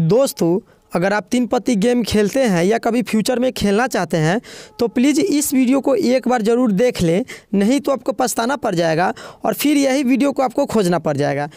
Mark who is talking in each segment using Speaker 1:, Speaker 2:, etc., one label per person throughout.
Speaker 1: दोस्तों अगर आप तीन पत्ती गेम खेलते हैं या कभी फ्यूचर में खेलना चाहते हैं तो प्लीज़ इस वीडियो को एक बार ज़रूर देख लें नहीं तो आपको पछताना पड़ जाएगा और फिर यही वीडियो को आपको खोजना पड़ जाएगा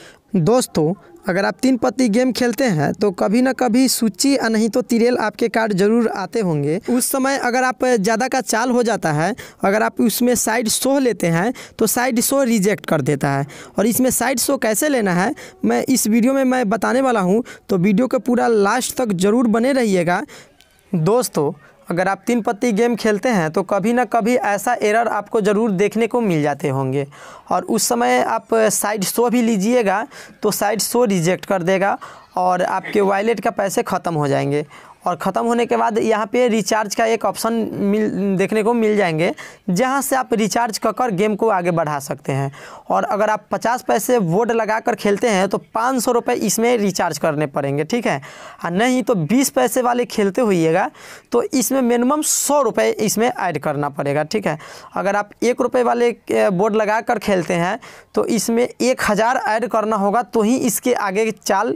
Speaker 1: दोस्तों अगर आप तीन पत्ती गेम खेलते हैं तो कभी ना कभी सूची या नहीं तो तिरेल आपके कार्ड जरूर आते होंगे उस समय अगर आप ज़्यादा का चाल हो जाता है अगर आप उसमें साइड शो लेते हैं तो साइड शो रिजेक्ट कर देता है और इसमें साइड शो कैसे लेना है मैं इस वीडियो में मैं बताने वाला हूँ तो वीडियो को पूरा लास्ट तक ज़रूर बने रहिएगा दोस्तों अगर आप तीन पत्ती गेम खेलते हैं तो कभी ना कभी ऐसा एरर आपको ज़रूर देखने को मिल जाते होंगे और उस समय आप साइड शो भी लीजिएगा तो साइड शो रिजेक्ट कर देगा और आपके वॉलेट का पैसे ख़त्म हो जाएंगे और ख़त्म होने के बाद यहाँ पे रिचार्ज का एक ऑप्शन मिल देखने को मिल जाएंगे जहाँ से आप रिचार्ज कर कर गेम को आगे बढ़ा सकते हैं और अगर आप पचास पैसे वोड लगा कर खेलते हैं तो पाँच सौ रुपये इसमें रिचार्ज करने पड़ेंगे ठीक है और हाँ, नहीं तो बीस पैसे वाले खेलते हुएगा तो इसमें मिनिमम सौ रुपये इसमें ऐड करना पड़ेगा ठीक है अगर आप एक रुपये वाले बोर्ड लगा कर खेलते हैं तो इसमें एक हज़ार ऐड करना होगा तो ही इसके आगे चाल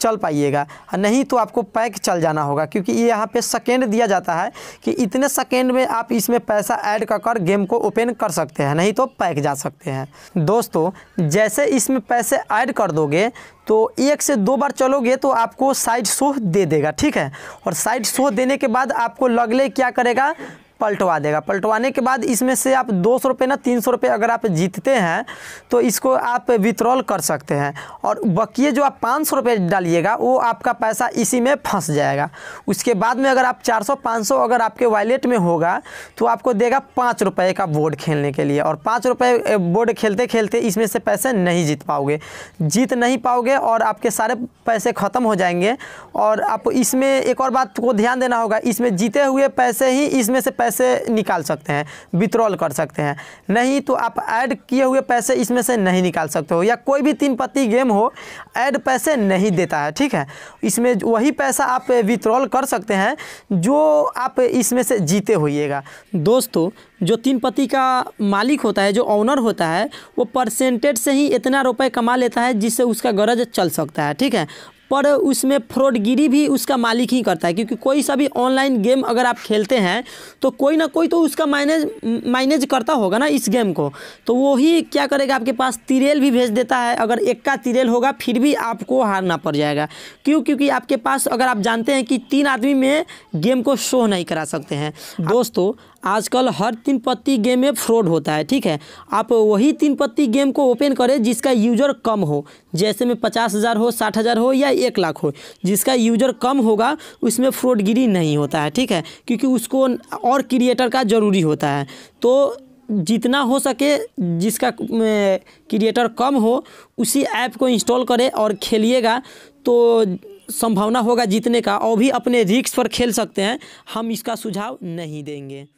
Speaker 1: चल पाइएगा नहीं तो आपको पैक चल जाना होगा क्योंकि ये यहाँ पे सेकेंड दिया जाता है कि इतने सेकेंड में आप इसमें पैसा ऐड कर कर गेम को ओपन कर सकते हैं नहीं तो पैक जा सकते हैं दोस्तों जैसे इसमें पैसे ऐड कर दोगे तो एक से दो बार चलोगे तो आपको साइड शो दे देगा ठीक है और साइड शो देने के बाद आपको लगले क्या करेगा पलटवा देगा पलटवाने के बाद इसमें से आप दो सौ रुपये ना तीन सौ रुपये अगर आप जीतते हैं तो इसको आप विथड्रॉल कर सकते हैं और बकिए जो आप पाँच सौ रुपये डालिएगा वो आपका पैसा इसी में फंस जाएगा उसके बाद में अगर आप चार सौ पाँच सौ अगर आपके वॉलेट में होगा तो आपको देगा पाँच रुपये का बोर्ड खेलने के लिए और पाँच रुपये बोर्ड खेलते खेलते इसमें से पैसे नहीं जीत पाओगे जीत नहीं पाओगे और आपके सारे पैसे ख़त्म हो जाएंगे और आप इसमें एक और बात को ध्यान देना होगा इसमें जीते हुए पैसे ही इसमें से पैसे पैसे निकाल सकते हैं विथड्रॉल कर सकते हैं नहीं तो आप ऐड किए हुए पैसे इसमें से नहीं निकाल सकते हो या कोई भी तीन पत्ती गेम हो ऐड पैसे नहीं देता है ठीक है इसमें वही पैसा आप विथड्रॉल कर सकते हैं जो आप इसमें से जीते होइएगा दोस्तों जो तीन पति का मालिक होता है जो ऑनर होता है वो परसेंटेज से ही इतना रुपए कमा लेता है जिससे उसका गरज चल सकता है ठीक है पर उसमें फ्रॉडगिरी भी उसका मालिक ही करता है क्योंकि कोई सा भी ऑनलाइन गेम अगर आप खेलते हैं तो कोई ना कोई तो उसका मैनेज मैनेज करता होगा ना इस गेम को तो वही क्या करेगा आपके पास तिरेल भी भेज देता है अगर एक का तिरेल होगा फिर भी आपको हारना पड़ जाएगा क्यों क्योंकि आपके पास अगर आप जानते हैं कि तीन आदमी में गेम को शो नहीं करा सकते हैं दोस्तों आजकल हर तीन पत्ती गेम में फ्रॉड होता है ठीक है आप वही तीन पत्ती गेम को ओपन करें जिसका यूजर कम हो जैसे में पचास हज़ार हो साठ हज़ार हो या एक लाख हो जिसका यूजर कम होगा उसमें फ्रॉडगिरी नहीं होता है ठीक है क्योंकि उसको और क्रिएटर का ज़रूरी होता है तो जितना हो सके जिसका क्रिएटर कम हो उसी ऐप को इंस्टॉल करें और खेलिएगा तो संभावना होगा जीतने का और भी अपने रिक्स पर खेल सकते हैं हम इसका सुझाव नहीं देंगे